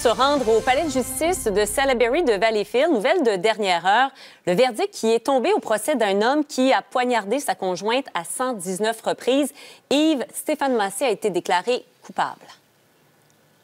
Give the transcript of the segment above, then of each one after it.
se rendre au palais de justice de Salaberry de Valleyfield. Nouvelle de dernière heure. Le verdict qui est tombé au procès d'un homme qui a poignardé sa conjointe à 119 reprises. Yves Stéphane Massé a été déclaré coupable.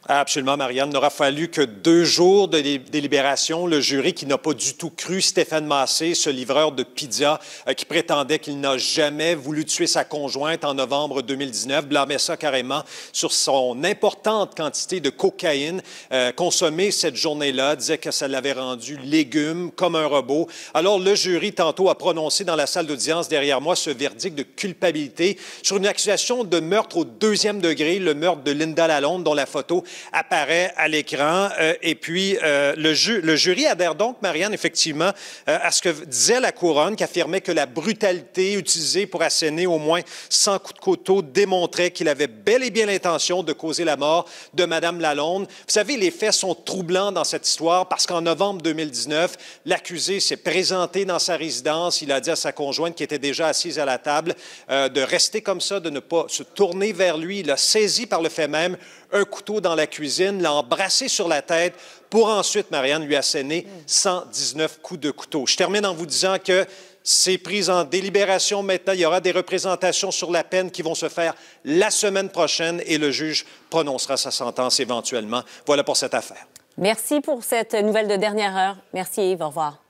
Ah, absolument, Marianne. Il n'aura fallu que deux jours de délibération. Le jury qui n'a pas du tout cru Stéphane Massé, ce livreur de pizza euh, qui prétendait qu'il n'a jamais voulu tuer sa conjointe en novembre 2019, blâmait ça carrément sur son importante quantité de cocaïne euh, consommée cette journée-là, disait que ça l'avait rendu légume comme un robot. Alors le jury tantôt a prononcé dans la salle d'audience derrière moi ce verdict de culpabilité sur une accusation de meurtre au deuxième degré, le meurtre de Linda Lalonde dont la photo apparaît à l'écran. Euh, et puis, euh, le, jury adhère donc, Marianne, effectivement, euh, à ce que disait la couronne, qui affirmait que la brutalité utilisée pour asséner au moins 100 coups de couteau démontrait qu'il avait bel et bien l'intention de causer la mort de Mme Lalonde. Vous savez, les faits sont troublants dans cette histoire parce qu'en novembre 2019, l'accusé s'est présenté dans sa résidence. Il a dit à sa conjointe qui était déjà assise à la table de rester comme ça, de ne pas se tourner vers lui. Il a saisi par le fait même un couteau dans la cuisine, l'a embrassé sur la tête pour ensuite, Marianne, lui asséner 119 coups de couteau. Je termine en vous disant que c'est pris en délibération maintenant. Il y aura des représentations sur la peine qui vont se faire la semaine prochaine et le juge prononcera sa sentence éventuellement. Voilà pour cette affaire. Merci pour cette nouvelle de dernière heure. Merci Yves. Au revoir.